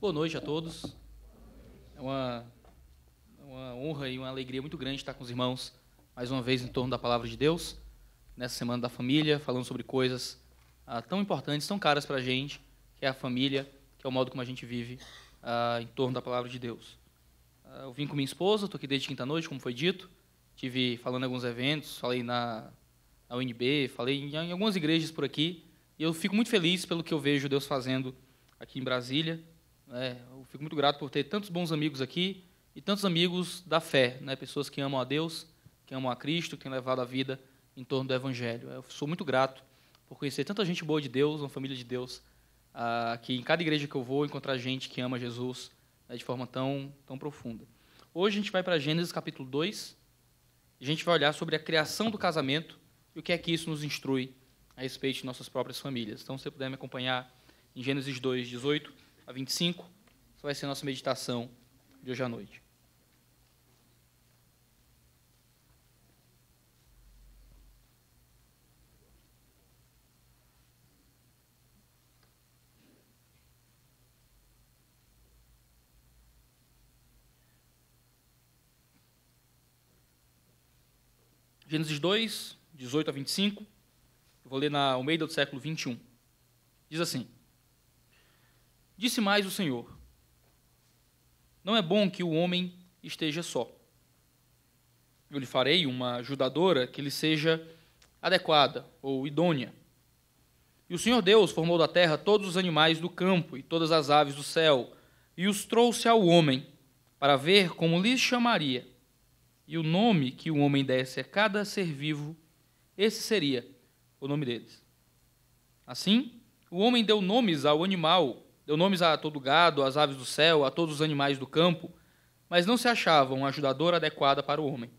Boa noite a todos. É uma, é uma honra e uma alegria muito grande estar com os irmãos mais uma vez em torno da palavra de Deus, nessa semana da família, falando sobre coisas ah, tão importantes, tão caras para a gente, que é a família, que é o modo como a gente vive ah, em torno da palavra de Deus. Ah, eu vim com minha esposa, estou aqui desde quinta-noite, como foi dito, tive falando em alguns eventos, falei na, na UNB, falei em, em algumas igrejas por aqui, e eu fico muito feliz pelo que eu vejo Deus fazendo aqui em Brasília. É, eu fico muito grato por ter tantos bons amigos aqui e tantos amigos da fé, né? pessoas que amam a Deus, que amam a Cristo, que têm levado a vida em torno do Evangelho. Eu sou muito grato por conhecer tanta gente boa de Deus, uma família de Deus, ah, que em cada igreja que eu vou encontrar gente que ama Jesus né, de forma tão, tão profunda. Hoje a gente vai para Gênesis capítulo 2, a gente vai olhar sobre a criação do casamento e o que é que isso nos instrui a respeito de nossas próprias famílias. Então, se você puder me acompanhar em Gênesis 2, 18 a 25. Essa vai ser a nossa meditação de hoje à noite. Gênesis 2, 18 a 25. Eu vou ler na Almeida do século 21. Diz assim: Disse mais o Senhor: Não é bom que o homem esteja só. Eu lhe farei uma ajudadora que lhe seja adequada ou idônea. E o Senhor Deus formou da terra todos os animais do campo e todas as aves do céu, e os trouxe ao homem, para ver como lhes chamaria. E o nome que o homem desse a cada ser vivo, esse seria o nome deles. Assim, o homem deu nomes ao animal Deu nomes a todo gado, às aves do céu, a todos os animais do campo, mas não se achava uma ajudadora adequada para o homem.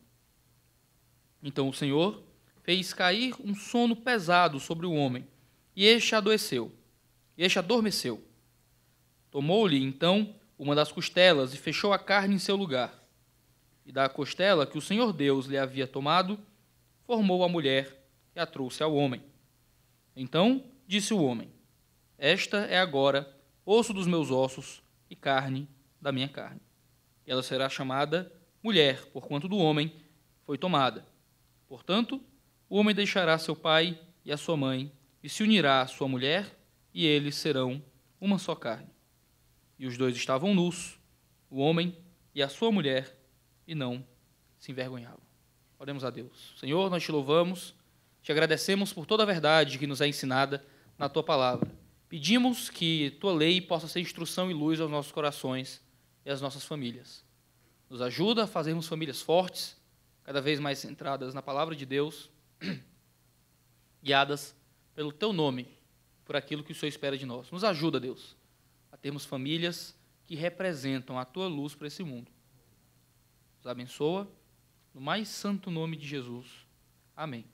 Então o Senhor fez cair um sono pesado sobre o homem, e este adoeceu. E este adormeceu. Tomou-lhe, então, uma das costelas e fechou a carne em seu lugar. E da costela que o Senhor Deus lhe havia tomado, formou a mulher e a trouxe ao homem. Então disse o homem: Esta é agora osso dos meus ossos e carne da minha carne. Ela será chamada mulher, porquanto do homem foi tomada. Portanto, o homem deixará seu pai e a sua mãe, e se unirá à sua mulher, e eles serão uma só carne. E os dois estavam nus, o homem e a sua mulher, e não se envergonhavam. Oremos a Deus. Senhor, nós te louvamos, te agradecemos por toda a verdade que nos é ensinada na tua palavra. Pedimos que tua lei possa ser instrução e luz aos nossos corações e às nossas famílias. Nos ajuda a fazermos famílias fortes, cada vez mais centradas na palavra de Deus, guiadas pelo teu nome, por aquilo que o Senhor espera de nós. Nos ajuda, Deus, a termos famílias que representam a tua luz para esse mundo. Nos abençoa, no mais santo nome de Jesus. Amém.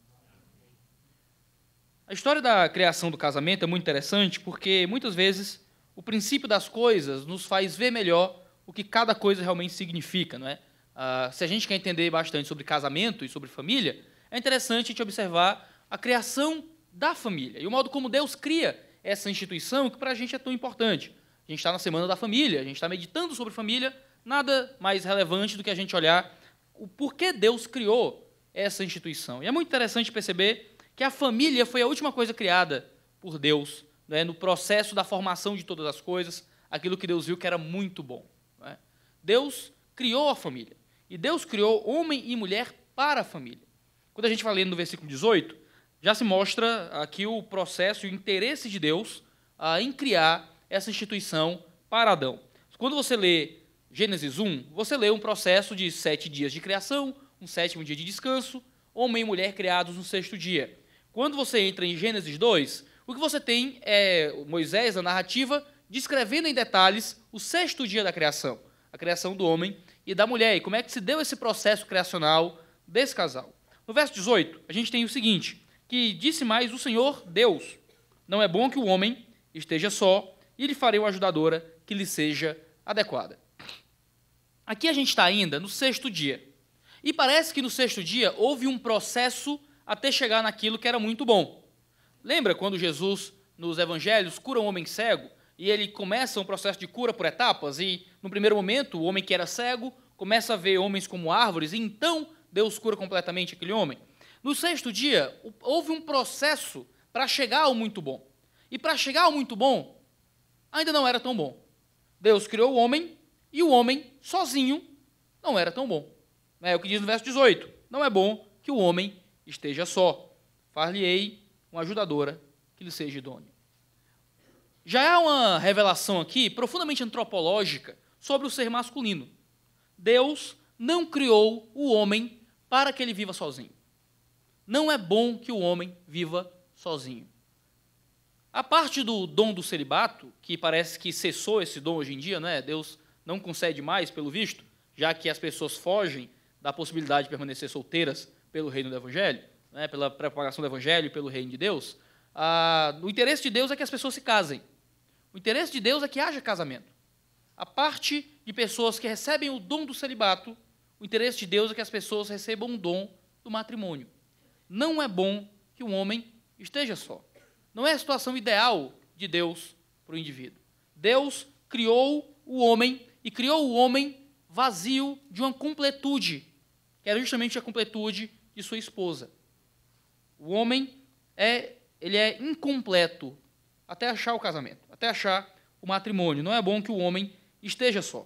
A história da criação do casamento é muito interessante porque muitas vezes o princípio das coisas nos faz ver melhor o que cada coisa realmente significa, não é? Uh, se a gente quer entender bastante sobre casamento e sobre família, é interessante a gente observar a criação da família e o modo como Deus cria essa instituição que para a gente é tão importante. A gente está na semana da família, a gente está meditando sobre família, nada mais relevante do que a gente olhar o porquê Deus criou essa instituição. E é muito interessante perceber que a família foi a última coisa criada por Deus, né, no processo da formação de todas as coisas, aquilo que Deus viu que era muito bom. Né? Deus criou a família. E Deus criou homem e mulher para a família. Quando a gente vai lendo no versículo 18, já se mostra aqui o processo e o interesse de Deus ah, em criar essa instituição para Adão. Quando você lê Gênesis 1, você lê um processo de sete dias de criação, um sétimo dia de descanso, homem e mulher criados no sexto dia. Quando você entra em Gênesis 2, o que você tem é Moisés, a narrativa, descrevendo em detalhes o sexto dia da criação, a criação do homem e da mulher, e como é que se deu esse processo criacional desse casal. No verso 18, a gente tem o seguinte: que disse mais o Senhor Deus: Não é bom que o homem esteja só, e lhe farei uma ajudadora que lhe seja adequada. Aqui a gente está ainda no sexto dia. E parece que no sexto dia houve um processo até chegar naquilo que era muito bom. Lembra quando Jesus, nos evangelhos, cura um homem cego e ele começa um processo de cura por etapas? E, no primeiro momento, o homem que era cego começa a ver homens como árvores e então Deus cura completamente aquele homem. No sexto dia, houve um processo para chegar ao muito bom. E para chegar ao muito bom, ainda não era tão bom. Deus criou o homem e o homem, sozinho, não era tão bom. É o que diz no verso 18: Não é bom que o homem esteja só. Far-lhe-ei uma ajudadora que lhe seja idônea. Já há uma revelação aqui profundamente antropológica sobre o ser masculino. Deus não criou o homem para que ele viva sozinho. Não é bom que o homem viva sozinho. A parte do dom do celibato, que parece que cessou esse dom hoje em dia, né? Deus não concede mais, pelo visto, já que as pessoas fogem da possibilidade de permanecer solteiras pelo reino do Evangelho, né, pela propagação do Evangelho, e pelo reino de Deus, ah, o interesse de Deus é que as pessoas se casem. O interesse de Deus é que haja casamento. A parte de pessoas que recebem o dom do celibato, o interesse de Deus é que as pessoas recebam o dom do matrimônio. Não é bom que um homem esteja só. Não é a situação ideal de Deus para o indivíduo. Deus criou o homem e criou o homem vazio de uma completude, que era justamente a completude de sua esposa. O homem é, ele é incompleto até achar o casamento, até achar o matrimônio. Não é bom que o homem esteja só.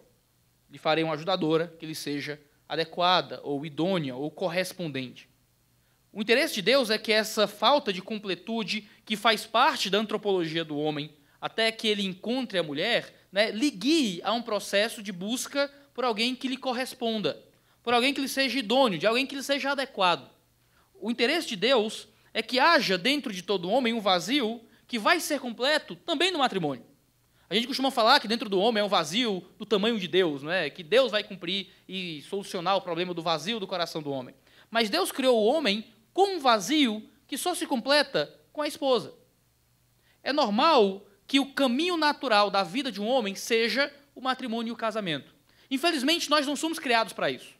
Lhe farei uma ajudadora que lhe seja adequada, ou idônea, ou correspondente. O interesse de Deus é que essa falta de completude, que faz parte da antropologia do homem, até que ele encontre a mulher, né, lhe guie a um processo de busca por alguém que lhe corresponda por alguém que lhe seja idôneo, de alguém que lhe seja adequado. O interesse de Deus é que haja dentro de todo homem um vazio que vai ser completo também no matrimônio. A gente costuma falar que dentro do homem é um vazio do tamanho de Deus, não é? Que Deus vai cumprir e solucionar o problema do vazio do coração do homem. Mas Deus criou o homem com um vazio que só se completa com a esposa. É normal que o caminho natural da vida de um homem seja o matrimônio e o casamento. Infelizmente, nós não somos criados para isso.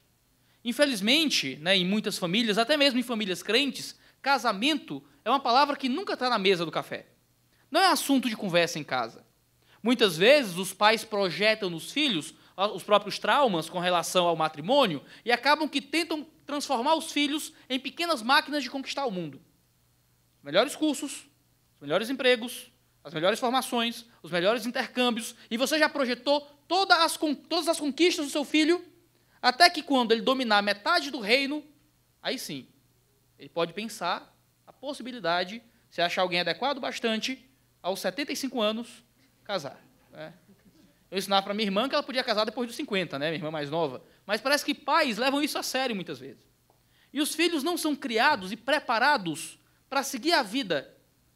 Infelizmente, né, em muitas famílias, até mesmo em famílias crentes, casamento é uma palavra que nunca está na mesa do café. Não é assunto de conversa em casa. Muitas vezes os pais projetam nos filhos os próprios traumas com relação ao matrimônio e acabam que tentam transformar os filhos em pequenas máquinas de conquistar o mundo. Os melhores cursos, os melhores empregos, as melhores formações, os melhores intercâmbios, e você já projetou todas as, todas as conquistas do seu filho até que quando ele dominar metade do reino, aí sim, ele pode pensar a possibilidade, se achar alguém adequado bastante, aos 75 anos, casar. Né? Eu ensinava para minha irmã que ela podia casar depois dos 50, né, minha irmã mais nova. Mas parece que pais levam isso a sério muitas vezes. E os filhos não são criados e preparados para seguir a vida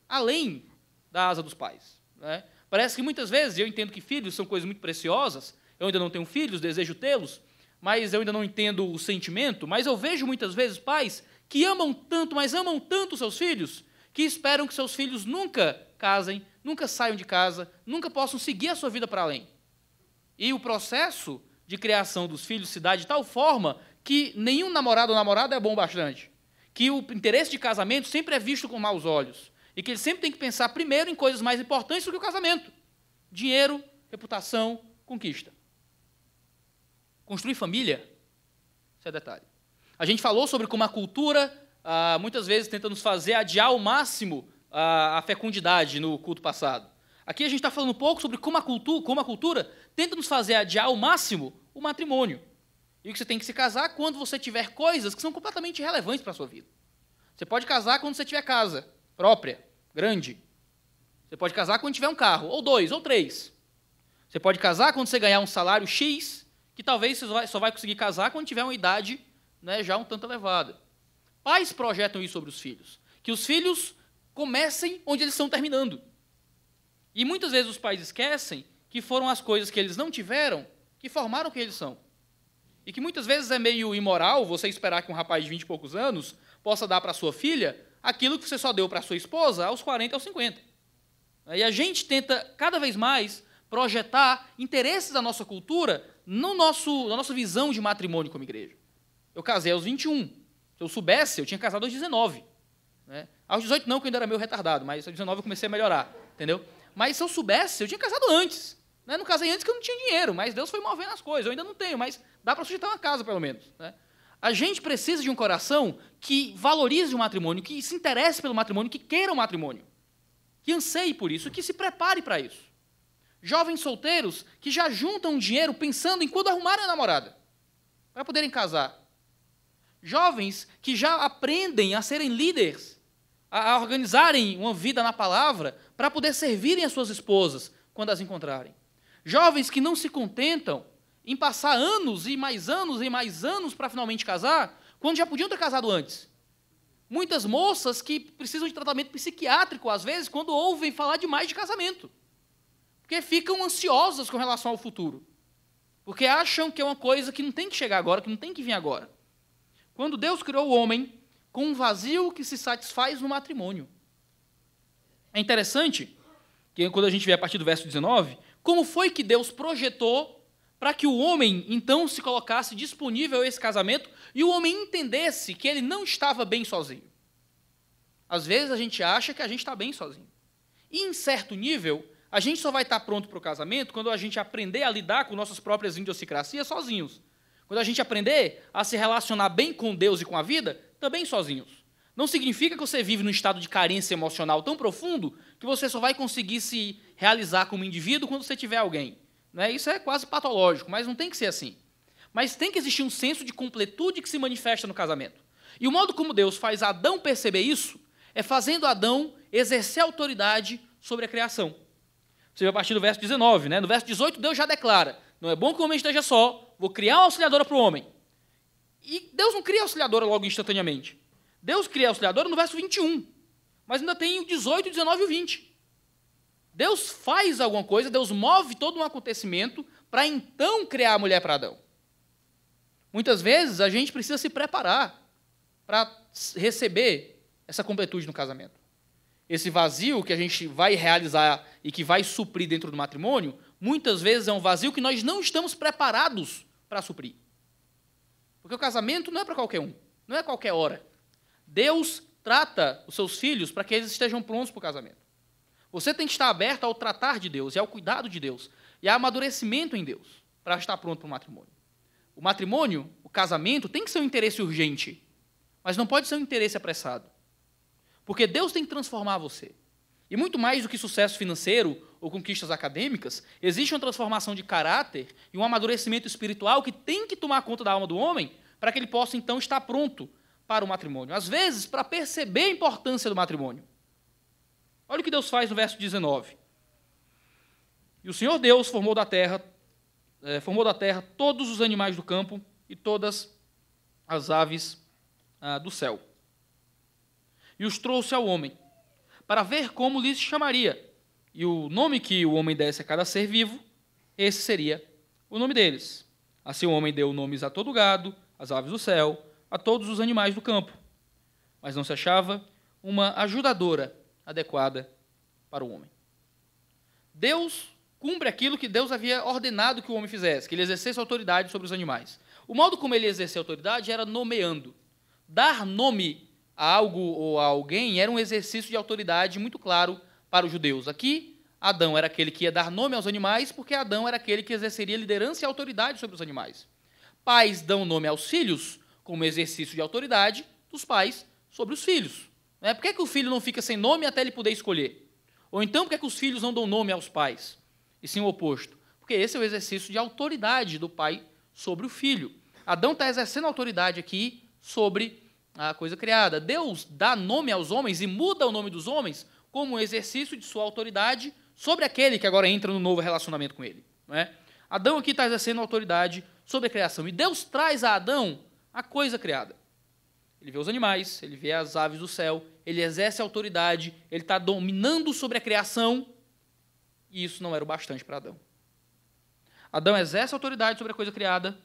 além da asa dos pais. Né? Parece que muitas vezes, eu entendo que filhos são coisas muito preciosas, eu ainda não tenho filhos, desejo tê-los, mas eu ainda não entendo o sentimento, mas eu vejo muitas vezes pais que amam tanto, mas amam tanto seus filhos, que esperam que seus filhos nunca casem, nunca saiam de casa, nunca possam seguir a sua vida para além. E o processo de criação dos filhos se dá de tal forma que nenhum namorado ou namorada é bom bastante. Que o interesse de casamento sempre é visto com maus olhos. E que ele sempre tem que pensar primeiro em coisas mais importantes do que o casamento: dinheiro, reputação, conquista. Construir família. Isso é detalhe. A gente falou sobre como a cultura ah, muitas vezes tenta nos fazer adiar ao máximo ah, a fecundidade no culto passado. Aqui a gente está falando um pouco sobre como a, cultura, como a cultura tenta nos fazer adiar ao máximo o matrimônio. E que você tem que se casar quando você tiver coisas que são completamente irrelevantes para a sua vida. Você pode casar quando você tiver casa própria, grande. Você pode casar quando tiver um carro, ou dois, ou três. Você pode casar quando você ganhar um salário X que talvez você só vai conseguir casar quando tiver uma idade né, já um tanto elevada. Pais projetam isso sobre os filhos, que os filhos comecem onde eles estão terminando. E muitas vezes os pais esquecem que foram as coisas que eles não tiveram que formaram quem eles são. E que muitas vezes é meio imoral você esperar que um rapaz de 20 e poucos anos possa dar para sua filha aquilo que você só deu para sua esposa aos 40, aos 50. E a gente tenta cada vez mais projetar interesses da nossa cultura no nosso, na nossa visão de matrimônio como igreja. Eu casei aos 21. Se eu soubesse, eu tinha casado aos 19. Né? Aos 18 não, que eu ainda era meio retardado, mas aos 19 eu comecei a melhorar, entendeu? Mas se eu soubesse, eu tinha casado antes. Né? Não casei antes que eu não tinha dinheiro, mas Deus foi movendo as coisas. Eu ainda não tenho, mas dá para sujeitar uma casa, pelo menos. Né? A gente precisa de um coração que valorize o matrimônio, que se interesse pelo matrimônio, que queira o matrimônio, que anseie por isso, que se prepare para isso jovens solteiros que já juntam dinheiro pensando em quando arrumar a namorada, para poderem casar. Jovens que já aprendem a serem líderes, a, a organizarem uma vida na palavra, para poder servirem as suas esposas quando as encontrarem. Jovens que não se contentam em passar anos e mais anos e mais anos para finalmente casar, quando já podiam ter casado antes. Muitas moças que precisam de tratamento psiquiátrico, às vezes, quando ouvem falar demais de casamento. Porque ficam ansiosas com relação ao futuro. Porque acham que é uma coisa que não tem que chegar agora, que não tem que vir agora. Quando Deus criou o homem com um vazio que se satisfaz no matrimônio. É interessante que quando a gente vê a partir do verso 19, como foi que Deus projetou para que o homem então se colocasse disponível a esse casamento e o homem entendesse que ele não estava bem sozinho. Às vezes a gente acha que a gente está bem sozinho. E em certo nível, a gente só vai estar pronto para o casamento quando a gente aprender a lidar com nossas próprias idiosincrasias sozinhos. Quando a gente aprender a se relacionar bem com Deus e com a vida, também sozinhos. Não significa que você vive num estado de carência emocional tão profundo que você só vai conseguir se realizar como indivíduo quando você tiver alguém. Né? Isso é quase patológico, mas não tem que ser assim. Mas tem que existir um senso de completude que se manifesta no casamento. E o modo como Deus faz Adão perceber isso é fazendo Adão exercer autoridade sobre a criação. Você vê a partir do verso 19, né? No verso 18, Deus já declara: Não é bom que o homem esteja só, vou criar uma auxiliadora para o homem. E Deus não cria a auxiliadora logo instantaneamente. Deus cria a auxiliadora no verso 21. Mas ainda tem o 18, 19 e o 20. Deus faz alguma coisa, Deus move todo um acontecimento para então criar a mulher para Adão. Muitas vezes a gente precisa se preparar para receber essa completude no casamento. Esse vazio que a gente vai realizar e que vai suprir dentro do matrimônio, muitas vezes é um vazio que nós não estamos preparados para suprir. Porque o casamento não é para qualquer um, não é qualquer hora. Deus trata os seus filhos para que eles estejam prontos para o casamento. Você tem que estar aberto ao tratar de Deus e ao cuidado de Deus e ao amadurecimento em Deus para estar pronto para o matrimônio. O matrimônio, o casamento, tem que ser um interesse urgente, mas não pode ser um interesse apressado. Porque Deus tem que transformar você. E muito mais do que sucesso financeiro ou conquistas acadêmicas, existe uma transformação de caráter e um amadurecimento espiritual que tem que tomar conta da alma do homem para que ele possa então estar pronto para o matrimônio. Às vezes, para perceber a importância do matrimônio. Olha o que Deus faz no verso 19. E o Senhor Deus formou da terra, eh, formou da terra todos os animais do campo e todas as aves ah, do céu e os trouxe ao homem, para ver como lhes chamaria. E o nome que o homem desse a cada ser vivo, esse seria o nome deles. Assim o homem deu nomes a todo gado, às aves do céu, a todos os animais do campo. Mas não se achava uma ajudadora adequada para o homem. Deus cumpre aquilo que Deus havia ordenado que o homem fizesse, que ele exercesse autoridade sobre os animais. O modo como ele exercia autoridade era nomeando. Dar nome algo ou a alguém era um exercício de autoridade muito claro para os judeus. Aqui, Adão era aquele que ia dar nome aos animais, porque Adão era aquele que exerceria liderança e autoridade sobre os animais. Pais dão nome aos filhos como exercício de autoridade dos pais sobre os filhos. Né? Por que, é que o filho não fica sem nome até ele poder escolher? Ou então, por que, é que os filhos não dão nome aos pais? E sim o oposto. Porque esse é o exercício de autoridade do pai sobre o filho. Adão está exercendo autoridade aqui sobre a coisa criada. Deus dá nome aos homens e muda o nome dos homens como um exercício de sua autoridade sobre aquele que agora entra no novo relacionamento com ele. Não é? Adão aqui está exercendo autoridade sobre a criação. E Deus traz a Adão a coisa criada. Ele vê os animais, ele vê as aves do céu, ele exerce autoridade, ele está dominando sobre a criação. E isso não era o bastante para Adão. Adão exerce autoridade sobre a coisa criada,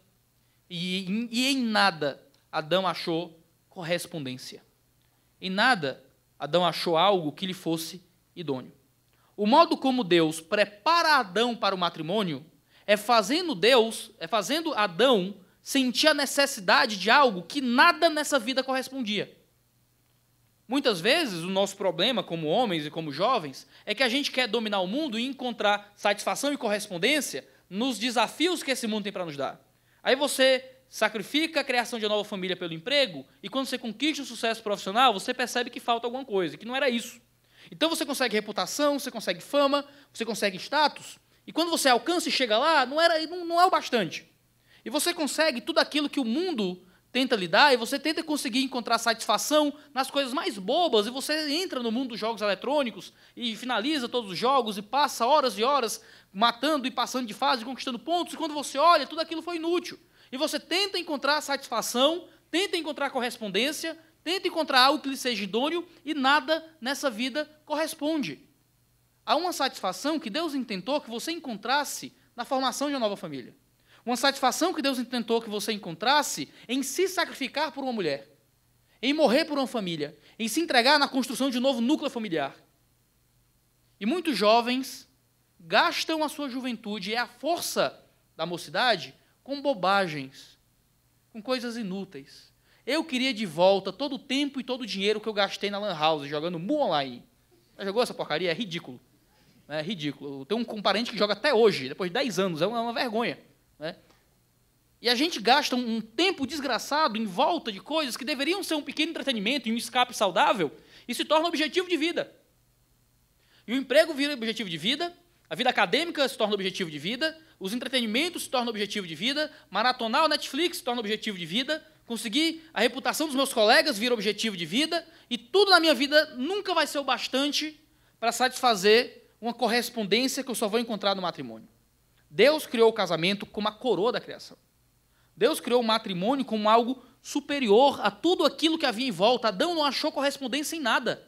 e, e em nada Adão achou correspondência. Em nada Adão achou algo que lhe fosse idôneo. O modo como Deus prepara Adão para o matrimônio é fazendo Deus, é fazendo Adão sentir a necessidade de algo que nada nessa vida correspondia. Muitas vezes o nosso problema como homens e como jovens é que a gente quer dominar o mundo e encontrar satisfação e correspondência nos desafios que esse mundo tem para nos dar. Aí você sacrifica a criação de uma nova família pelo emprego, e quando você conquista o sucesso profissional, você percebe que falta alguma coisa, que não era isso. Então você consegue reputação, você consegue fama, você consegue status, e quando você alcança e chega lá, não, era, não, não é o bastante. E você consegue tudo aquilo que o mundo tenta lidar, e você tenta conseguir encontrar satisfação nas coisas mais bobas, e você entra no mundo dos jogos eletrônicos e finaliza todos os jogos e passa horas e horas matando e passando de fase, conquistando pontos, e quando você olha, tudo aquilo foi inútil. E você tenta encontrar satisfação, tenta encontrar correspondência, tenta encontrar algo que lhe seja idôneo e nada nessa vida corresponde. Há uma satisfação que Deus intentou que você encontrasse na formação de uma nova família. Uma satisfação que Deus intentou que você encontrasse em se sacrificar por uma mulher, em morrer por uma família, em se entregar na construção de um novo núcleo familiar. E muitos jovens gastam a sua juventude e é a força da mocidade com bobagens, com coisas inúteis. Eu queria de volta todo o tempo e todo o dinheiro que eu gastei na Lan House jogando Mu Online. Já jogou essa porcaria? É ridículo. É ridículo. Tem um, um parente que joga até hoje, depois de 10 anos, é uma, é uma vergonha. Né? E a gente gasta um tempo desgraçado em volta de coisas que deveriam ser um pequeno entretenimento e um escape saudável e se torna objetivo de vida. E o emprego vira objetivo de vida, a vida acadêmica se torna objetivo de vida, os entretenimentos se tornam objetivo de vida, maratonar o Netflix se torna objetivo de vida, conseguir a reputação dos meus colegas vira objetivo de vida, e tudo na minha vida nunca vai ser o bastante para satisfazer uma correspondência que eu só vou encontrar no matrimônio. Deus criou o casamento como a coroa da criação. Deus criou o matrimônio como algo superior a tudo aquilo que havia em volta. Adão não achou correspondência em nada.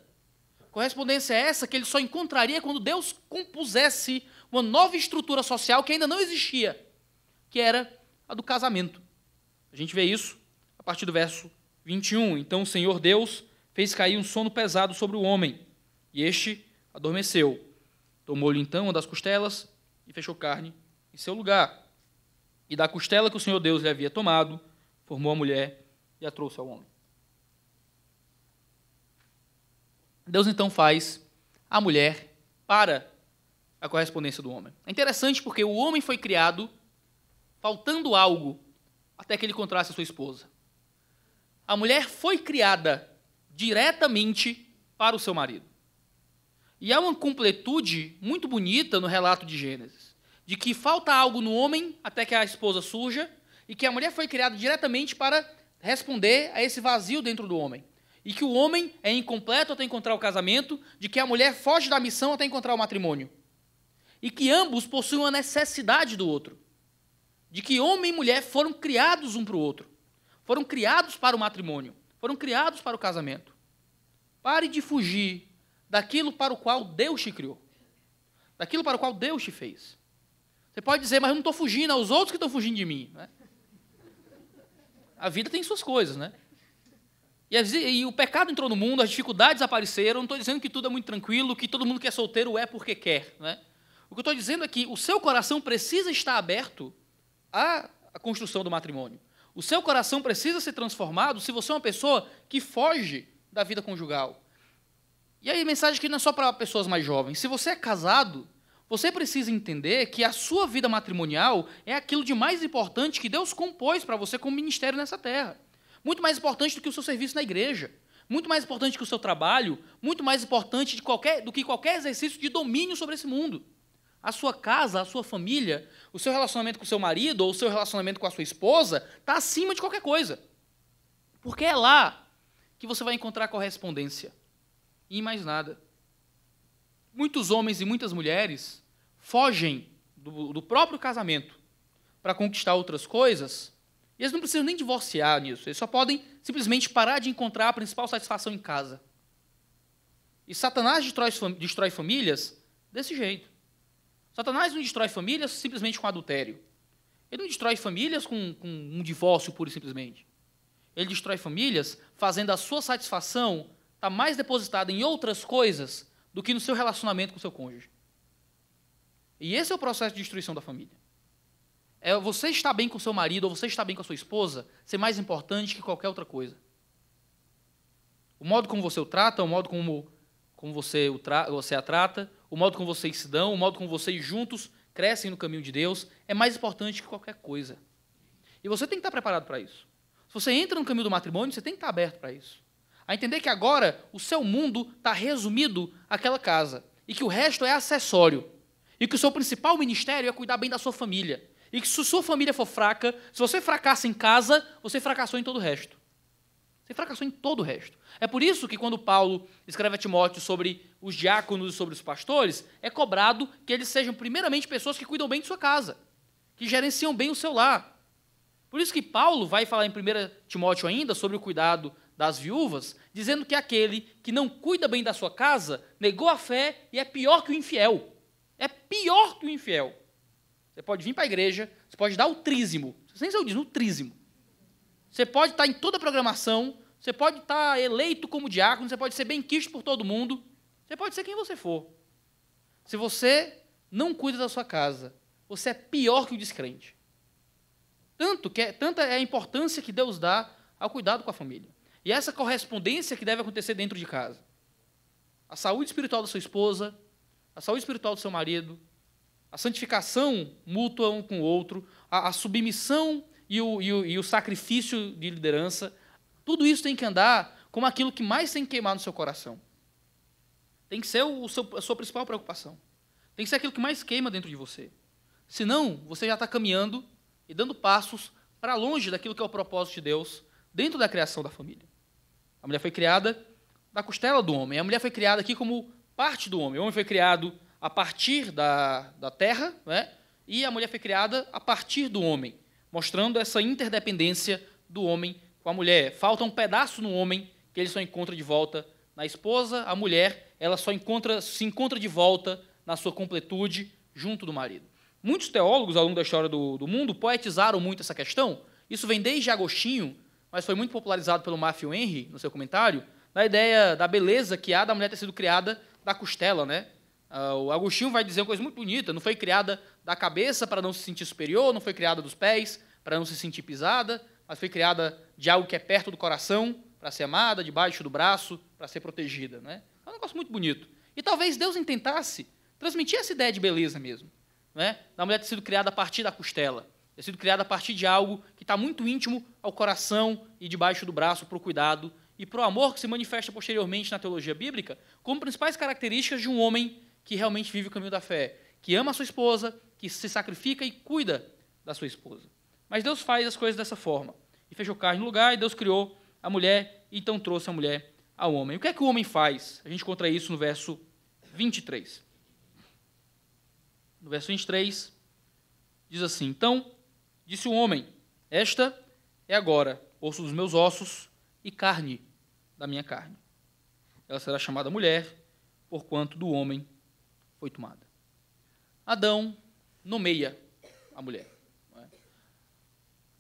Correspondência é essa que ele só encontraria quando Deus compusesse uma nova estrutura social que ainda não existia, que era a do casamento. A gente vê isso a partir do verso 21. Então o Senhor Deus fez cair um sono pesado sobre o homem, e este adormeceu. Tomou-lhe então uma das costelas e fechou carne em seu lugar. E da costela que o Senhor Deus lhe havia tomado, formou a mulher e a trouxe ao homem. Deus então faz a mulher para a correspondência do homem. É interessante porque o homem foi criado faltando algo até que ele encontrasse a sua esposa. A mulher foi criada diretamente para o seu marido. E há uma completude muito bonita no relato de Gênesis, de que falta algo no homem até que a esposa surja e que a mulher foi criada diretamente para responder a esse vazio dentro do homem. E que o homem é incompleto até encontrar o casamento, de que a mulher foge da missão até encontrar o matrimônio e que ambos possuem uma necessidade do outro. De que homem e mulher foram criados um para o outro. Foram criados para o matrimônio. Foram criados para o casamento. Pare de fugir daquilo para o qual Deus te criou. Daquilo para o qual Deus te fez. Você pode dizer, mas eu não estou fugindo, é os outros que estão fugindo de mim. Né? A vida tem suas coisas, né? E, e, o pecado entrou no mundo, as dificuldades apareceram. Não estou dizendo que tudo é muito tranquilo, que todo mundo que é solteiro é porque quer, né? O que eu estou dizendo é que o seu coração precisa estar aberto à construção do matrimônio. O seu coração precisa ser transformado se você é uma pessoa que foge da vida conjugal. E aí, mensagem que não é só para pessoas mais jovens. Se você é casado, você precisa entender que a sua vida matrimonial é aquilo de mais importante que Deus compôs para você como ministério nessa terra. Muito mais importante do que o seu serviço na igreja, muito mais importante que o seu trabalho, muito mais importante qualquer, do que qualquer exercício de domínio sobre esse mundo. A sua casa, a sua família, o seu relacionamento com o seu marido ou o seu relacionamento com a sua esposa está acima de qualquer coisa. Porque é lá que você vai encontrar correspondência. E mais nada. Muitos homens e muitas mulheres fogem do, do próprio casamento para conquistar outras coisas. E eles não precisam nem divorciar nisso. Eles só podem simplesmente parar de encontrar a principal satisfação em casa. E Satanás destrói, destrói famílias desse jeito. Satanás não destrói famílias simplesmente com adultério. Ele não destrói famílias com, com um divórcio puro e simplesmente. Ele destrói famílias fazendo a sua satisfação estar tá mais depositada em outras coisas do que no seu relacionamento com o seu cônjuge. E esse é o processo de destruição da família. É você estar bem com seu marido ou você estar bem com a sua esposa ser mais importante que qualquer outra coisa. O modo como você o trata, o modo como, como você, o você a trata, o modo como vocês se dão, o modo como vocês juntos crescem no caminho de Deus, é mais importante que qualquer coisa. E você tem que estar preparado para isso. Se você entra no caminho do matrimônio, você tem que estar aberto para isso. A entender que agora o seu mundo está resumido àquela casa. E que o resto é acessório. E que o seu principal ministério é cuidar bem da sua família. E que se sua família for fraca, se você fracassa em casa, você fracassou em todo o resto. Ele fracassou em todo o resto. É por isso que quando Paulo escreve a Timóteo sobre os diáconos e sobre os pastores, é cobrado que eles sejam primeiramente pessoas que cuidam bem de sua casa, que gerenciam bem o seu lar. Por isso que Paulo vai falar em 1 Timóteo ainda sobre o cuidado das viúvas, dizendo que aquele que não cuida bem da sua casa negou a fé e é pior que o infiel. É pior que o infiel. Você pode vir para a igreja, você pode dar o trízimo, sem se eu diz o trízimo. Você pode estar em toda a programação, você pode estar eleito como diácono, você pode ser bem quisto por todo mundo, você pode ser quem você for. Se você não cuida da sua casa, você é pior que o descrente. Tanto que é, tanta é a importância que Deus dá ao cuidado com a família. E é essa correspondência que deve acontecer dentro de casa. A saúde espiritual da sua esposa, a saúde espiritual do seu marido, a santificação mútua um com o outro, a, a submissão e o, e o, e o sacrifício de liderança tudo isso tem que andar como aquilo que mais tem que queimar no seu coração. Tem que ser o seu, a sua principal preocupação. Tem que ser aquilo que mais queima dentro de você. Senão, você já está caminhando e dando passos para longe daquilo que é o propósito de Deus dentro da criação da família. A mulher foi criada da costela do homem. A mulher foi criada aqui como parte do homem. O homem foi criado a partir da, da terra, né? e a mulher foi criada a partir do homem, mostrando essa interdependência do homem com a mulher, falta um pedaço no homem que ele só encontra de volta na esposa, a mulher, ela só encontra, se encontra de volta na sua completude junto do marido. Muitos teólogos ao longo da história do, do mundo poetizaram muito essa questão. Isso vem desde Agostinho, mas foi muito popularizado pelo Matthew Henry no seu comentário, na ideia da beleza que há da mulher ter sido criada da costela, né? Ah, o Agostinho vai dizer uma coisa muito bonita: não foi criada da cabeça para não se sentir superior, não foi criada dos pés para não se sentir pisada, mas foi criada de algo que é perto do coração, para ser amada, debaixo do braço, para ser protegida. Né? É um negócio muito bonito. E talvez Deus intentasse transmitir essa ideia de beleza mesmo. Né? Da mulher ter sido criada a partir da costela, ter sido criada a partir de algo que está muito íntimo ao coração e debaixo do braço para o cuidado e para o amor que se manifesta posteriormente na teologia bíblica como principais características de um homem que realmente vive o caminho da fé, que ama a sua esposa, que se sacrifica e cuida da sua esposa. Mas Deus faz as coisas dessa forma. E fechou carne no lugar, e Deus criou a mulher, e então trouxe a mulher ao homem. O que é que o homem faz? A gente encontra isso no verso 23. No verso 23, diz assim: Então disse o homem: Esta é agora osso dos meus ossos e carne da minha carne. Ela será chamada mulher, porquanto do homem foi tomada. Adão nomeia a mulher.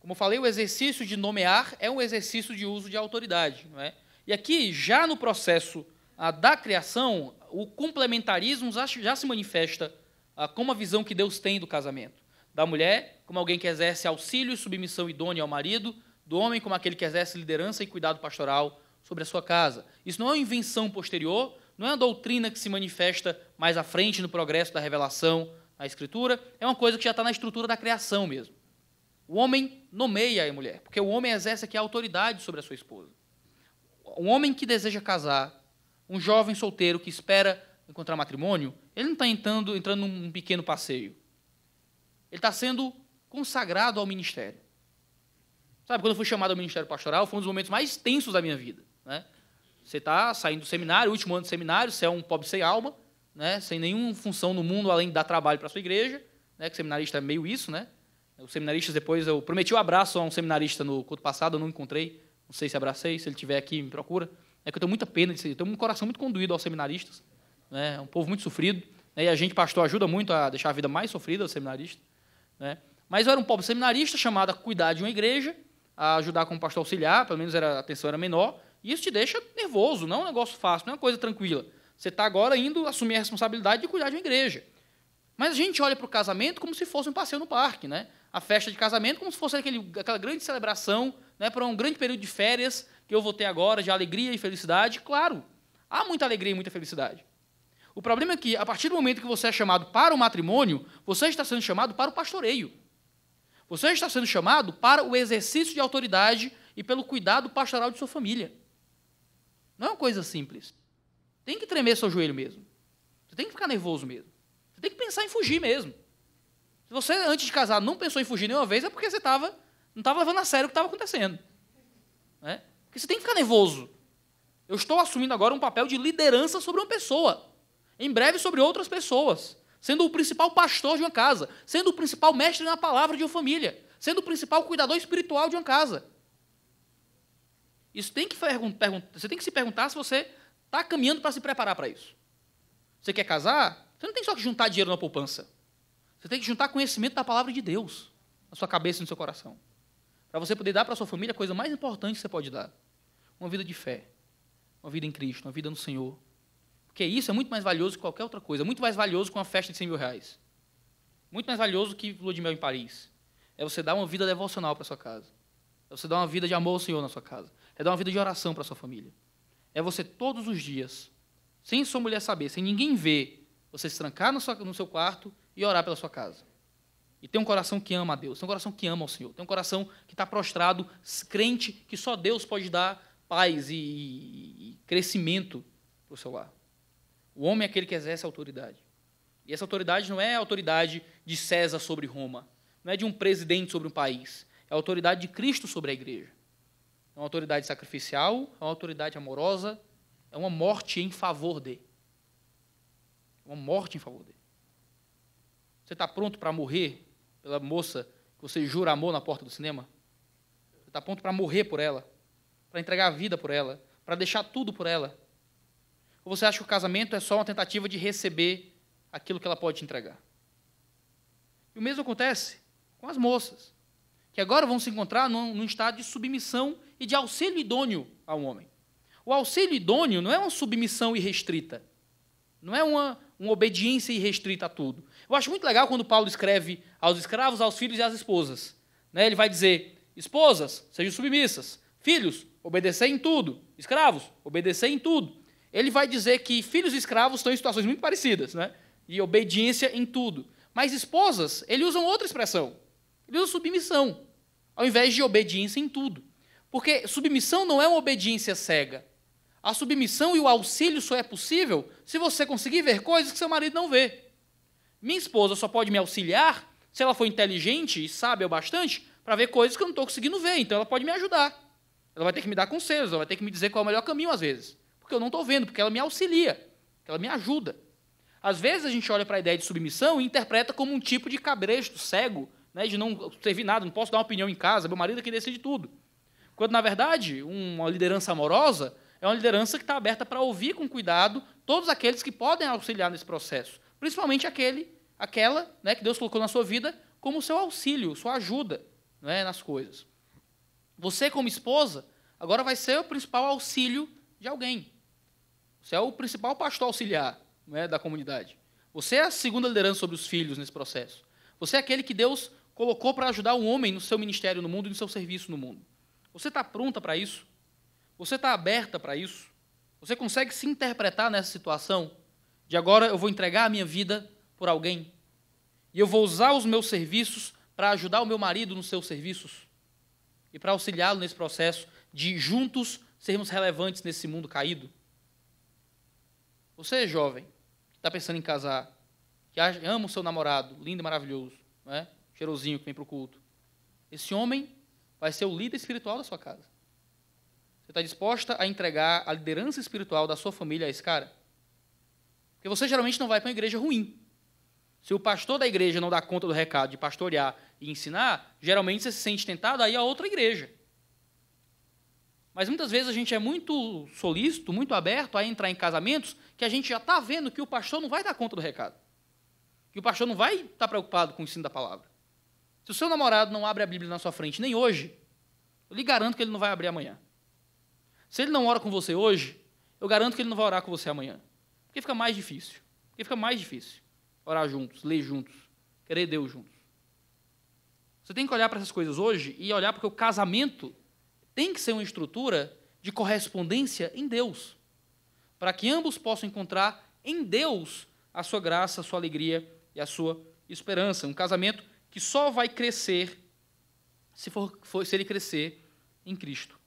Como eu falei, o exercício de nomear é um exercício de uso de autoridade. Não é? E aqui, já no processo ah, da criação, o complementarismo já, já se manifesta com ah, como a visão que Deus tem do casamento. Da mulher, como alguém que exerce auxílio e submissão idônea ao marido, do homem, como aquele que exerce liderança e cuidado pastoral sobre a sua casa. Isso não é uma invenção posterior, não é uma doutrina que se manifesta mais à frente no progresso da revelação na Escritura, é uma coisa que já está na estrutura da criação mesmo. O homem nomeia a mulher, porque o homem exerce aqui a autoridade sobre a sua esposa. Um homem que deseja casar, um jovem solteiro que espera encontrar matrimônio, ele não está entrando, entrando num pequeno passeio. Ele está sendo consagrado ao ministério. Sabe, quando eu fui chamado ao ministério pastoral, foi um dos momentos mais tensos da minha vida. Né? Você está saindo do seminário, último ano do seminário, você é um pobre sem alma, né? sem nenhuma função no mundo além de dar trabalho para a sua igreja, né? que seminarista é meio isso, né? Os seminaristas, depois, eu prometi o um abraço a um seminarista no culto passado, eu não encontrei. Não sei se abracei, se ele estiver aqui, me procura. É que eu tenho muita pena disso. Eu tenho um coração muito conduído aos seminaristas. Né? É um povo muito sofrido. Né? E a gente, pastor, ajuda muito a deixar a vida mais sofrida aos seminaristas Né? Mas eu era um pobre seminarista chamado a cuidar de uma igreja, a ajudar como pastor auxiliar, pelo menos era, a atenção era menor. E isso te deixa nervoso, não é um negócio fácil, não é uma coisa tranquila. Você está agora indo assumir a responsabilidade de cuidar de uma igreja. Mas a gente olha para o casamento como se fosse um passeio no parque, né? a festa de casamento como se fosse aquele, aquela grande celebração né, para um grande período de férias que eu vou ter agora, de alegria e felicidade. Claro, há muita alegria e muita felicidade. O problema é que, a partir do momento que você é chamado para o matrimônio, você está sendo chamado para o pastoreio. Você está sendo chamado para o exercício de autoridade e pelo cuidado pastoral de sua família. Não é uma coisa simples. Tem que tremer seu joelho mesmo. Você tem que ficar nervoso mesmo. Você tem que pensar em fugir mesmo. Se você, antes de casar, não pensou em fugir nenhuma vez, é porque você tava, não estava levando a sério o que estava acontecendo. Né? Porque você tem que ficar nervoso. Eu estou assumindo agora um papel de liderança sobre uma pessoa. Em breve, sobre outras pessoas. Sendo o principal pastor de uma casa. Sendo o principal mestre na palavra de uma família. Sendo o principal cuidador espiritual de uma casa. Isso tem que você tem que se perguntar se você está caminhando para se preparar para isso. Você quer casar? Você não tem só que juntar dinheiro na poupança. Você tem que juntar conhecimento da palavra de Deus na sua cabeça e no seu coração. Para você poder dar para sua família a coisa mais importante que você pode dar: uma vida de fé, uma vida em Cristo, uma vida no Senhor. Porque isso é muito mais valioso que qualquer outra coisa. É muito mais valioso que uma festa de 100 mil reais. Muito mais valioso que lua de mel em Paris. É você dar uma vida devocional para sua casa. É você dar uma vida de amor ao Senhor na sua casa. É dar uma vida de oração para sua família. É você todos os dias, sem sua mulher saber, sem ninguém ver, você se trancar no seu quarto e orar pela sua casa. E tem um coração que ama a Deus, tem um coração que ama ao Senhor, tem um coração que está prostrado, crente que só Deus pode dar paz e, e, e crescimento para o seu lar. O homem é aquele que exerce a autoridade. E essa autoridade não é a autoridade de César sobre Roma, não é de um presidente sobre um país, é a autoridade de Cristo sobre a igreja. É uma autoridade sacrificial, é uma autoridade amorosa, é uma morte em favor de. Uma morte em favor dele. Você está pronto para morrer pela moça que você jura amor na porta do cinema? Você está pronto para morrer por ela? Para entregar a vida por ela? Para deixar tudo por ela? Ou você acha que o casamento é só uma tentativa de receber aquilo que ela pode te entregar? E o mesmo acontece com as moças, que agora vão se encontrar num, num estado de submissão e de auxílio idôneo ao homem. O auxílio idôneo não é uma submissão irrestrita, não é uma uma obediência irrestrita a tudo. Eu acho muito legal quando Paulo escreve aos escravos, aos filhos e às esposas. Né? Ele vai dizer: esposas, sejam submissas, filhos, obedecer em tudo, escravos, obedecer em tudo. Ele vai dizer que filhos e escravos estão em situações muito parecidas, né? E obediência em tudo. Mas esposas, ele usa outra expressão. Ele usa submissão, ao invés de obediência em tudo. Porque submissão não é uma obediência cega. A submissão e o auxílio só é possível se você conseguir ver coisas que seu marido não vê. Minha esposa só pode me auxiliar se ela for inteligente e sábia o bastante para ver coisas que eu não estou conseguindo ver. Então ela pode me ajudar. Ela vai ter que me dar conselhos, ela vai ter que me dizer qual é o melhor caminho às vezes. Porque eu não estou vendo, porque ela me auxilia, ela me ajuda. Às vezes a gente olha para a ideia de submissão e interpreta como um tipo de cabresto cego, né, de não servir nada, não posso dar uma opinião em casa, meu marido é quem decide tudo. Quando, na verdade, uma liderança amorosa é uma liderança que está aberta para ouvir com cuidado todos aqueles que podem auxiliar nesse processo, principalmente aquele, aquela né, que Deus colocou na sua vida como seu auxílio, sua ajuda né, nas coisas. Você, como esposa, agora vai ser o principal auxílio de alguém. Você é o principal pastor auxiliar né, da comunidade. Você é a segunda liderança sobre os filhos nesse processo. Você é aquele que Deus colocou para ajudar o homem no seu ministério no mundo e no seu serviço no mundo. Você está pronta para isso? Você está aberta para isso? Você consegue se interpretar nessa situação? De agora eu vou entregar a minha vida por alguém? E eu vou usar os meus serviços para ajudar o meu marido nos seus serviços? E para auxiliá-lo nesse processo de juntos sermos relevantes nesse mundo caído? Você, jovem, que está pensando em casar, que ama o seu namorado, lindo e maravilhoso, né? cheirosinho que vem para o culto, esse homem vai ser o líder espiritual da sua casa. Você está disposta a entregar a liderança espiritual da sua família a esse cara? Porque você geralmente não vai para uma igreja ruim. Se o pastor da igreja não dá conta do recado de pastorear e ensinar, geralmente você se sente tentado a ir a outra igreja. Mas muitas vezes a gente é muito solícito, muito aberto a entrar em casamentos que a gente já está vendo que o pastor não vai dar conta do recado. Que o pastor não vai estar tá preocupado com o ensino da palavra. Se o seu namorado não abre a Bíblia na sua frente nem hoje, eu lhe garanto que ele não vai abrir amanhã. Se ele não ora com você hoje, eu garanto que ele não vai orar com você amanhã. Porque fica mais difícil. Porque fica mais difícil orar juntos, ler juntos, querer Deus juntos. Você tem que olhar para essas coisas hoje e olhar porque o casamento tem que ser uma estrutura de correspondência em Deus, para que ambos possam encontrar em Deus a sua graça, a sua alegria e a sua esperança. Um casamento que só vai crescer se, for, for se ele crescer em Cristo.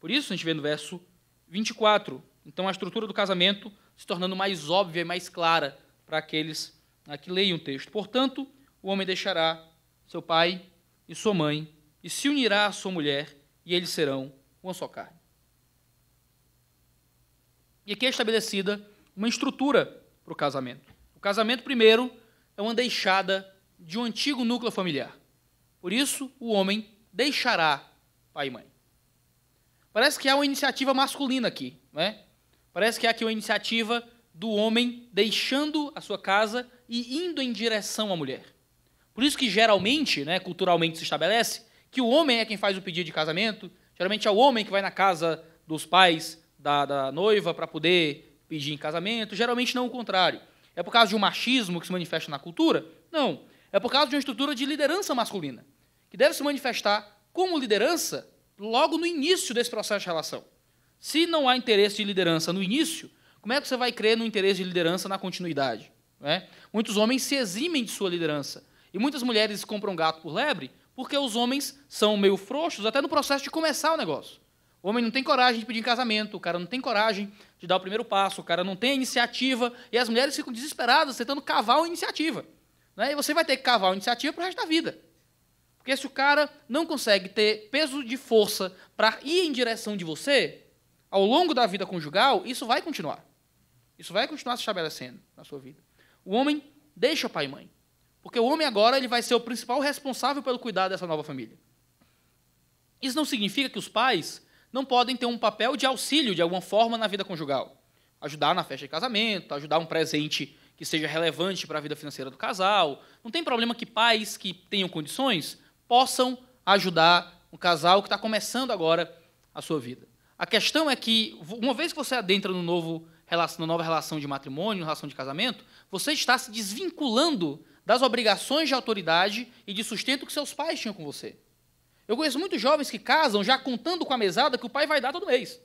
Por isso, a gente vê no verso 24, então a estrutura do casamento se tornando mais óbvia e mais clara para aqueles né, que leiam o texto. Portanto, o homem deixará seu pai e sua mãe e se unirá à sua mulher, e eles serão uma só carne. E aqui é estabelecida uma estrutura para o casamento. O casamento, primeiro, é uma deixada de um antigo núcleo familiar. Por isso, o homem deixará pai e mãe. Parece que há uma iniciativa masculina aqui, né? Parece que há aqui uma iniciativa do homem deixando a sua casa e indo em direção à mulher. Por isso que geralmente, né, culturalmente se estabelece que o homem é quem faz o pedido de casamento. Geralmente é o homem que vai na casa dos pais da, da noiva para poder pedir em casamento. Geralmente não o contrário. É por causa de um machismo que se manifesta na cultura? Não. É por causa de uma estrutura de liderança masculina, que deve se manifestar como liderança logo no início desse processo de relação. Se não há interesse de liderança no início, como é que você vai crer no interesse de liderança na continuidade? Né? Muitos homens se eximem de sua liderança. E muitas mulheres compram gato por lebre porque os homens são meio frouxos até no processo de começar o negócio. O homem não tem coragem de pedir em casamento, o cara não tem coragem de dar o primeiro passo, o cara não tem iniciativa, e as mulheres ficam desesperadas tentando cavar a iniciativa. Né? E você vai ter que cavar a iniciativa para o resto da vida. Porque se o cara não consegue ter peso de força para ir em direção de você, ao longo da vida conjugal, isso vai continuar. Isso vai continuar se estabelecendo na sua vida. O homem deixa pai e mãe. Porque o homem agora ele vai ser o principal responsável pelo cuidado dessa nova família. Isso não significa que os pais não podem ter um papel de auxílio de alguma forma na vida conjugal. Ajudar na festa de casamento, ajudar um presente que seja relevante para a vida financeira do casal. Não tem problema que pais que tenham condições possam ajudar um casal que está começando agora a sua vida. A questão é que, uma vez que você adentra no novo, na nova relação de matrimônio, relação de casamento, você está se desvinculando das obrigações de autoridade e de sustento que seus pais tinham com você. Eu conheço muitos jovens que casam já contando com a mesada que o pai vai dar todo mês.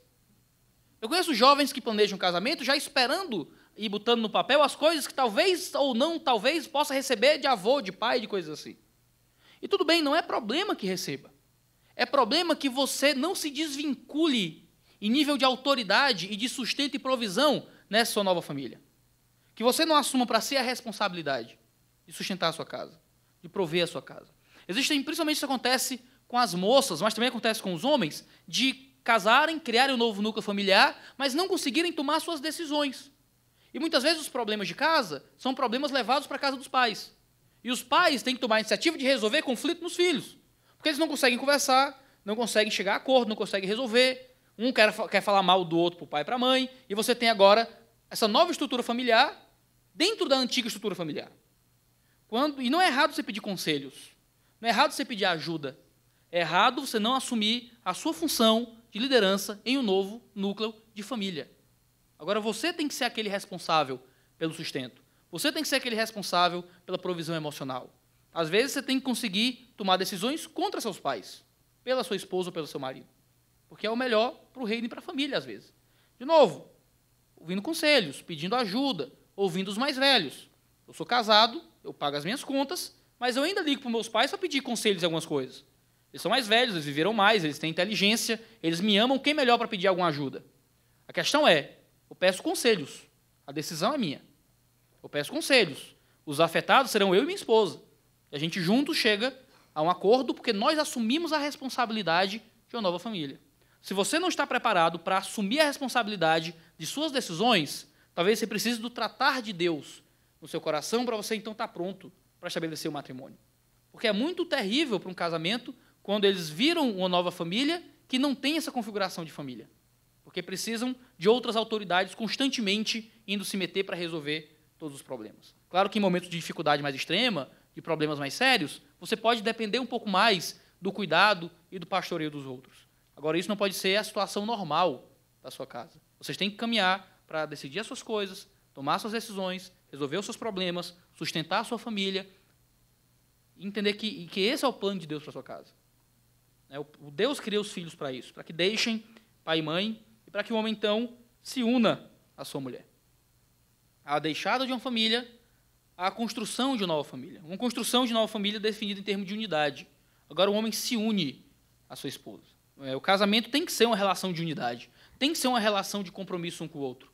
Eu conheço jovens que planejam casamento já esperando e botando no papel as coisas que talvez ou não, talvez possa receber de avô, de pai, de coisas assim. E tudo bem, não é problema que receba. É problema que você não se desvincule em nível de autoridade e de sustento e provisão nessa sua nova família. Que você não assuma para si a responsabilidade de sustentar a sua casa, de prover a sua casa. Existem, principalmente isso acontece com as moças, mas também acontece com os homens, de casarem, criarem um novo núcleo familiar, mas não conseguirem tomar suas decisões. E muitas vezes os problemas de casa são problemas levados para a casa dos pais. E os pais têm que tomar a iniciativa de resolver conflito nos filhos. Porque eles não conseguem conversar, não conseguem chegar a acordo, não conseguem resolver. Um quer, quer falar mal do outro para o pai e para a mãe. E você tem agora essa nova estrutura familiar dentro da antiga estrutura familiar. Quando, e não é errado você pedir conselhos. Não é errado você pedir ajuda. É errado você não assumir a sua função de liderança em um novo núcleo de família. Agora você tem que ser aquele responsável pelo sustento. Você tem que ser aquele responsável pela provisão emocional. Às vezes você tem que conseguir tomar decisões contra seus pais, pela sua esposa ou pelo seu marido. Porque é o melhor para o reino e para a família, às vezes. De novo, ouvindo conselhos, pedindo ajuda, ouvindo os mais velhos. Eu sou casado, eu pago as minhas contas, mas eu ainda ligo para meus pais para pedir conselhos em algumas coisas. Eles são mais velhos, eles viveram mais, eles têm inteligência, eles me amam, quem melhor para pedir alguma ajuda? A questão é, eu peço conselhos. A decisão é minha. Eu peço conselhos. Os afetados serão eu e minha esposa. E a gente juntos chega a um acordo porque nós assumimos a responsabilidade de uma nova família. Se você não está preparado para assumir a responsabilidade de suas decisões, talvez você precise do tratar de Deus no seu coração para você então estar pronto para estabelecer o matrimônio. Porque é muito terrível para um casamento quando eles viram uma nova família que não tem essa configuração de família. Porque precisam de outras autoridades constantemente indo se meter para resolver todos os problemas. Claro que em momentos de dificuldade mais extrema, de problemas mais sérios, você pode depender um pouco mais do cuidado e do pastoreio dos outros. Agora, isso não pode ser a situação normal da sua casa. Vocês têm que caminhar para decidir as suas coisas, tomar suas decisões, resolver os seus problemas, sustentar a sua família, e entender que, que esse é o plano de Deus para a sua casa. É, o Deus cria os filhos para isso, para que deixem pai e mãe, e para que o homem, então, se una à sua mulher a deixada de uma família, a construção de uma nova família. Uma construção de nova família definida em termos de unidade. Agora o homem se une à sua esposa. É, o casamento tem que ser uma relação de unidade, tem que ser uma relação de compromisso um com o outro.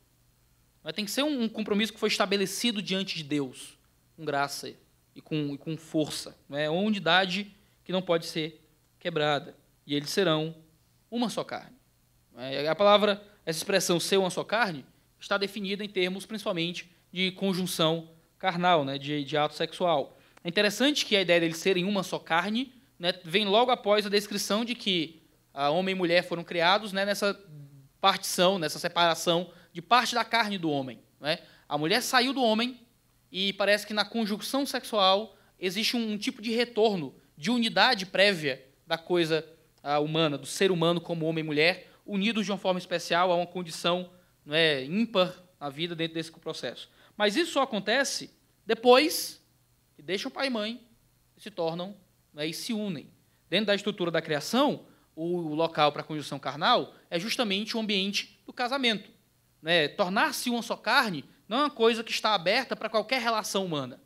Né, tem que ser um compromisso que foi estabelecido diante de Deus, com graça e com, e com força. Né, é uma unidade que não pode ser quebrada. E eles serão uma só carne. É, a palavra, essa expressão ser uma só carne, está definida em termos principalmente de conjunção carnal, né, de, de ato sexual. É interessante que a ideia deles serem uma só carne né, vem logo após a descrição de que ah, homem e mulher foram criados né, nessa partição, nessa separação de parte da carne do homem. Né? A mulher saiu do homem e parece que na conjunção sexual existe um, um tipo de retorno, de unidade prévia da coisa ah, humana, do ser humano como homem e mulher, unidos de uma forma especial a uma condição não é ímpar na vida dentro desse processo. Mas isso só acontece depois que deixam pai e mãe se tornam né, e se unem. Dentro da estrutura da criação, o local para a conjunção carnal é justamente o ambiente do casamento. Né? Tornar-se uma só carne não é uma coisa que está aberta para qualquer relação humana.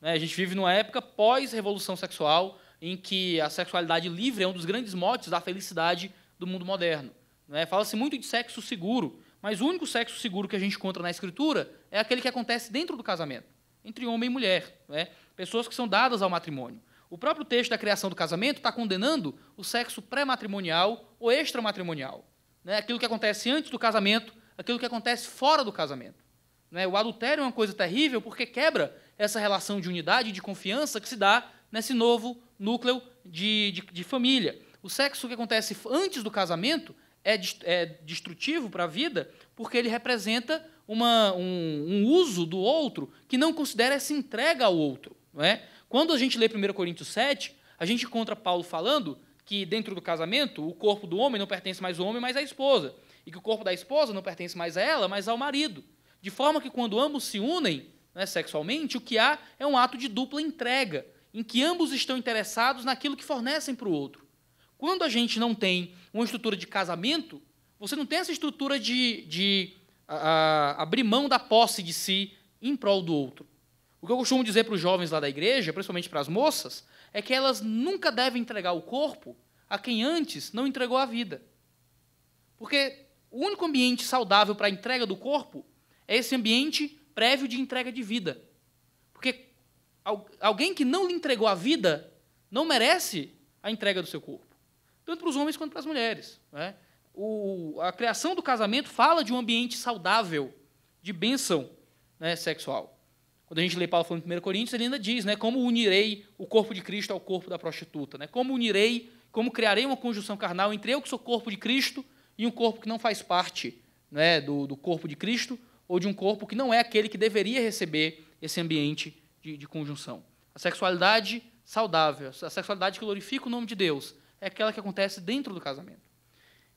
Né? A gente vive numa época pós-revolução sexual, em que a sexualidade livre é um dos grandes motes da felicidade do mundo moderno. Né? Fala-se muito de sexo seguro, mas o único sexo seguro que a gente encontra na Escritura é aquele que acontece dentro do casamento, entre homem e mulher, né? pessoas que são dadas ao matrimônio. O próprio texto da criação do casamento está condenando o sexo pré-matrimonial ou extramatrimonial. Né? Aquilo que acontece antes do casamento, aquilo que acontece fora do casamento. Né? O adultério é uma coisa terrível porque quebra essa relação de unidade e de confiança que se dá nesse novo núcleo de, de, de família. O sexo que acontece antes do casamento é, é destrutivo para a vida porque ele representa uma, um, um, uso do outro que não considera essa entrega ao outro. Não é? Quando a gente lê 1 Coríntios 7, a gente encontra Paulo falando que dentro do casamento o corpo do homem não pertence mais ao homem, mas à esposa. E que o corpo da esposa não pertence mais a ela, mas ao marido. De forma que quando ambos se unem né, sexualmente, o que há é um ato de dupla entrega, em que ambos estão interessados naquilo que fornecem para o outro. Quando a gente não tem uma estrutura de casamento, você não tem essa estrutura de, de a, a, abrir mão da posse de si em prol do outro. O que eu costumo dizer para os jovens lá da igreja, principalmente para as moças, é que elas nunca devem entregar o corpo a quem antes não entregou a vida. Porque o único ambiente saudável para a entrega do corpo é esse ambiente prévio de entrega de vida. Porque alguém que não lhe entregou a vida não merece a entrega do seu corpo tanto para os homens quanto para as mulheres. Né? O, a criação do casamento fala de um ambiente saudável, de bênção né, sexual. Quando a gente lê Paulo falando em 1 Coríntios, ele ainda diz, né, como unirei o corpo de Cristo ao corpo da prostituta, né, como unirei, como criarei uma conjunção carnal entre eu que sou corpo de Cristo e um corpo que não faz parte né, do, do corpo de Cristo ou de um corpo que não é aquele que deveria receber esse ambiente de, de conjunção. A sexualidade saudável, a sexualidade que glorifica o nome de Deus, é aquela que acontece dentro do casamento.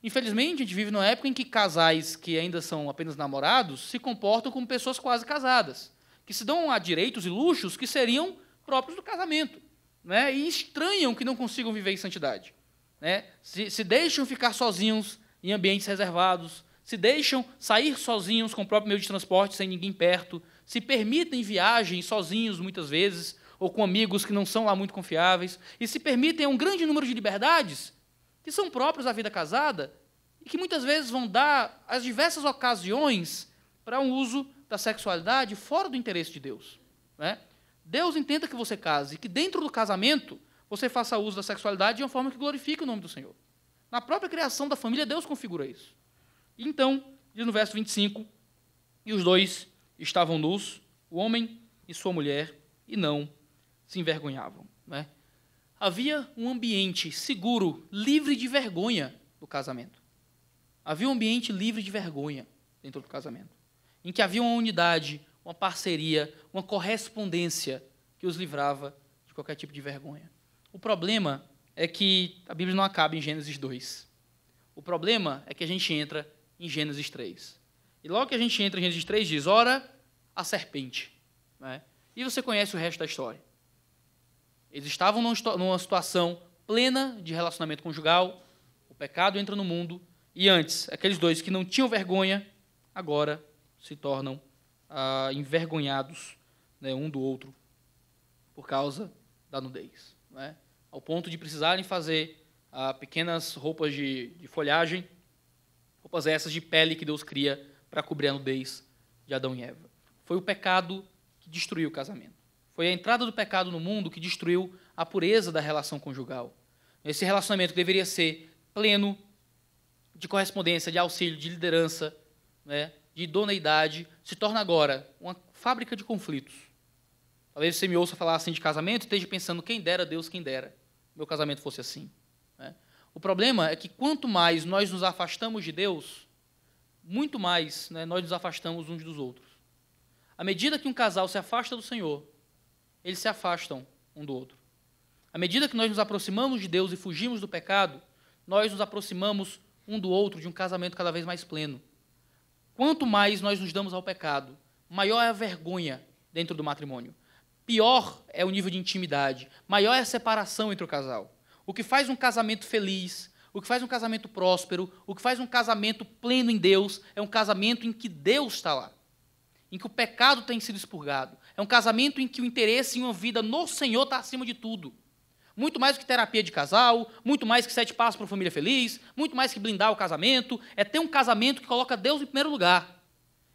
Infelizmente, a gente vive numa época em que casais que ainda são apenas namorados se comportam como pessoas quase casadas, que se dão a direitos e luxos que seriam próprios do casamento, né? e estranham que não consigam viver em santidade. Né? Se, se deixam ficar sozinhos em ambientes reservados, se deixam sair sozinhos com o próprio meio de transporte sem ninguém perto, se permitem viagens sozinhos muitas vezes, ou com amigos que não são lá muito confiáveis, e se permitem um grande número de liberdades que são próprias à vida casada e que muitas vezes vão dar as diversas ocasiões para um uso da sexualidade fora do interesse de Deus. Né? Deus intenta que você case, que dentro do casamento você faça uso da sexualidade de uma forma que glorifique o nome do Senhor. Na própria criação da família, Deus configura isso. Então, diz no verso 25: E os dois estavam nus, o homem e sua mulher, e não se envergonhavam. Né? Havia um ambiente seguro, livre de vergonha do casamento. Havia um ambiente livre de vergonha dentro do casamento, em que havia uma unidade, uma parceria, uma correspondência que os livrava de qualquer tipo de vergonha. O problema é que a Bíblia não acaba em Gênesis 2. O problema é que a gente entra em Gênesis 3. E logo que a gente entra em Gênesis 3, diz: ora, a serpente. Né? E você conhece o resto da história. Eles estavam numa situação plena de relacionamento conjugal, o pecado entra no mundo, e antes, aqueles dois que não tinham vergonha, agora se tornam ah, envergonhados né, um do outro por causa da nudez. Né? Ao ponto de precisarem fazer ah, pequenas roupas de, de folhagem, roupas essas de pele que Deus cria para cobrir a nudez de Adão e Eva. Foi o pecado que destruiu o casamento. Foi a entrada do pecado no mundo que destruiu a pureza da relação conjugal. Esse relacionamento que deveria ser pleno, de correspondência, de auxílio, de liderança, né, de idoneidade, se torna agora uma fábrica de conflitos. Talvez você me ouça falar assim de casamento e esteja pensando, quem dera, Deus, quem dera, meu casamento fosse assim. Né? O problema é que quanto mais nós nos afastamos de Deus, muito mais né, nós nos afastamos uns dos outros. À medida que um casal se afasta do Senhor, eles se afastam um do outro. À medida que nós nos aproximamos de Deus e fugimos do pecado, nós nos aproximamos um do outro de um casamento cada vez mais pleno. Quanto mais nós nos damos ao pecado, maior é a vergonha dentro do matrimônio. Pior é o nível de intimidade, maior é a separação entre o casal. O que faz um casamento feliz, o que faz um casamento próspero, o que faz um casamento pleno em Deus, é um casamento em que Deus está lá, em que o pecado tem sido expurgado, é um casamento em que o interesse em uma vida no Senhor está acima de tudo. Muito mais que terapia de casal, muito mais que sete passos para uma família feliz, muito mais que blindar o casamento, é ter um casamento que coloca Deus em primeiro lugar.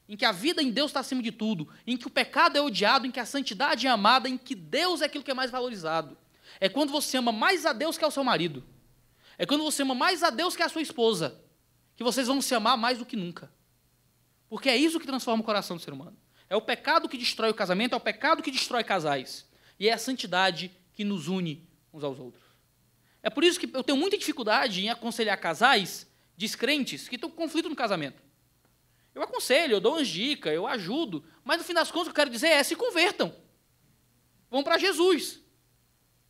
Em que a vida em Deus está acima de tudo, em que o pecado é odiado, em que a santidade é amada, em que Deus é aquilo que é mais valorizado. É quando você ama mais a Deus que ao seu marido. É quando você ama mais a Deus que a sua esposa. Que vocês vão se amar mais do que nunca. Porque é isso que transforma o coração do ser humano. É o pecado que destrói o casamento, é o pecado que destrói casais. E é a santidade que nos une uns aos outros. É por isso que eu tenho muita dificuldade em aconselhar casais descrentes que estão com conflito no casamento. Eu aconselho, eu dou umas dicas, eu ajudo, mas no fim das contas o que eu quero dizer é: se convertam. Vão para Jesus.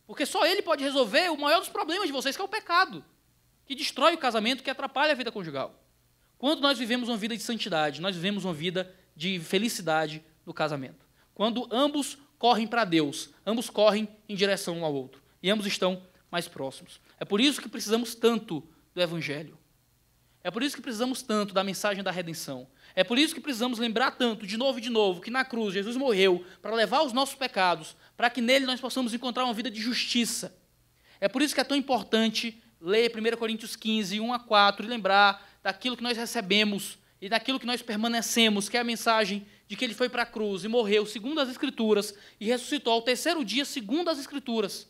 Porque só Ele pode resolver o maior dos problemas de vocês, que é o pecado, que destrói o casamento, que atrapalha a vida conjugal. Quando nós vivemos uma vida de santidade, nós vivemos uma vida de felicidade do casamento. Quando ambos correm para Deus, ambos correm em direção um ao outro e ambos estão mais próximos. É por isso que precisamos tanto do Evangelho. É por isso que precisamos tanto da mensagem da redenção. É por isso que precisamos lembrar tanto, de novo e de novo, que na cruz Jesus morreu para levar os nossos pecados, para que nele nós possamos encontrar uma vida de justiça. É por isso que é tão importante ler 1 Coríntios 15, 1 a 4 e lembrar daquilo que nós recebemos e daquilo que nós permanecemos, que é a mensagem de que ele foi para a cruz e morreu segundo as Escrituras e ressuscitou ao terceiro dia segundo as Escrituras.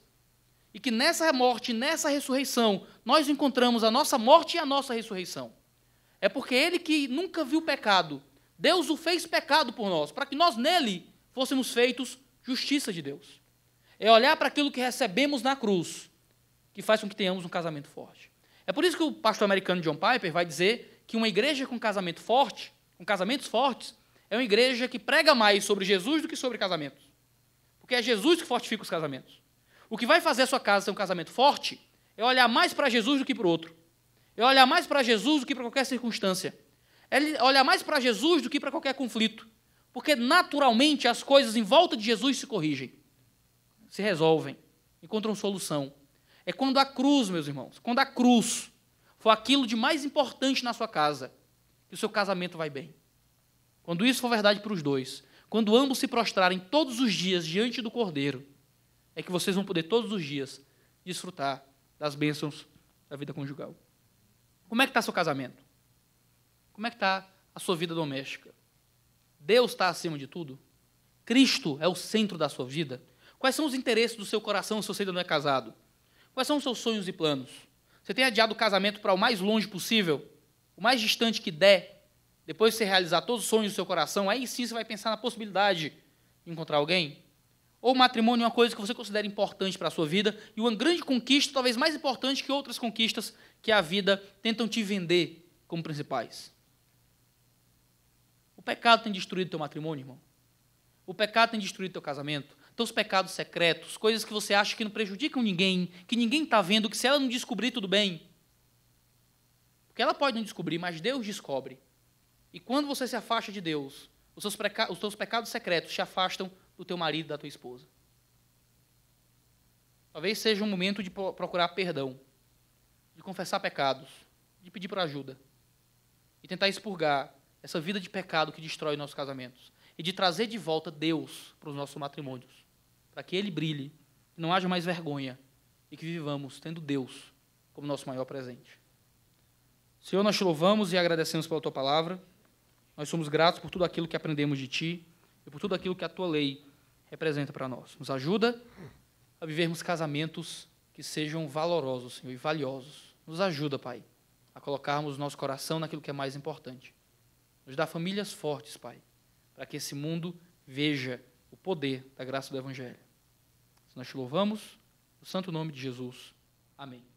E que nessa morte, nessa ressurreição, nós encontramos a nossa morte e a nossa ressurreição. É porque ele que nunca viu pecado, Deus o fez pecado por nós, para que nós nele fôssemos feitos justiça de Deus. É olhar para aquilo que recebemos na cruz, que faz com que tenhamos um casamento forte. É por isso que o pastor americano John Piper vai dizer que uma igreja com casamento forte, com casamentos fortes, é uma igreja que prega mais sobre Jesus do que sobre casamentos. Porque é Jesus que fortifica os casamentos. O que vai fazer a sua casa ser um casamento forte é olhar mais para Jesus do que para o outro. É olhar mais para Jesus do que para qualquer circunstância. É olhar mais para Jesus do que para qualquer conflito. Porque naturalmente as coisas em volta de Jesus se corrigem, se resolvem, encontram solução. É quando a cruz, meus irmãos, quando a cruz for aquilo de mais importante na sua casa, que o seu casamento vai bem. Quando isso for verdade para os dois, quando ambos se prostrarem todos os dias diante do Cordeiro, é que vocês vão poder todos os dias desfrutar das bênçãos da vida conjugal. Como é que está seu casamento? Como é que está a sua vida doméstica? Deus está acima de tudo? Cristo é o centro da sua vida? Quais são os interesses do seu coração se você ainda não é casado? Quais são os seus sonhos e planos? Você tem adiado o casamento para o mais longe possível, o mais distante que der, depois de você realizar todos os sonhos do seu coração, aí sim você vai pensar na possibilidade de encontrar alguém. Ou o matrimônio é uma coisa que você considera importante para a sua vida e uma grande conquista, talvez mais importante que outras conquistas que a vida tentam te vender como principais. O pecado tem destruído teu matrimônio, irmão. O pecado tem destruído teu casamento. Então, os pecados secretos, coisas que você acha que não prejudicam ninguém, que ninguém está vendo, que se ela não descobrir, tudo bem. Porque ela pode não descobrir, mas Deus descobre. E quando você se afasta de Deus, os seus, peca os seus pecados secretos te afastam do teu marido, da tua esposa. Talvez seja um momento de procurar perdão, de confessar pecados, de pedir por ajuda e tentar expurgar essa vida de pecado que destrói nossos casamentos e de trazer de volta Deus para os nossos matrimônios para que ele brilhe, que não haja mais vergonha e que vivamos tendo Deus como nosso maior presente. Senhor, nós te louvamos e agradecemos pela tua palavra. Nós somos gratos por tudo aquilo que aprendemos de ti e por tudo aquilo que a tua lei representa para nós. Nos ajuda a vivermos casamentos que sejam valorosos, Senhor, e valiosos. Nos ajuda, Pai, a colocarmos nosso coração naquilo que é mais importante. Nos dá famílias fortes, Pai, para que esse mundo veja o poder da graça do Evangelho. Nós te louvamos, no santo nome de Jesus. Amém.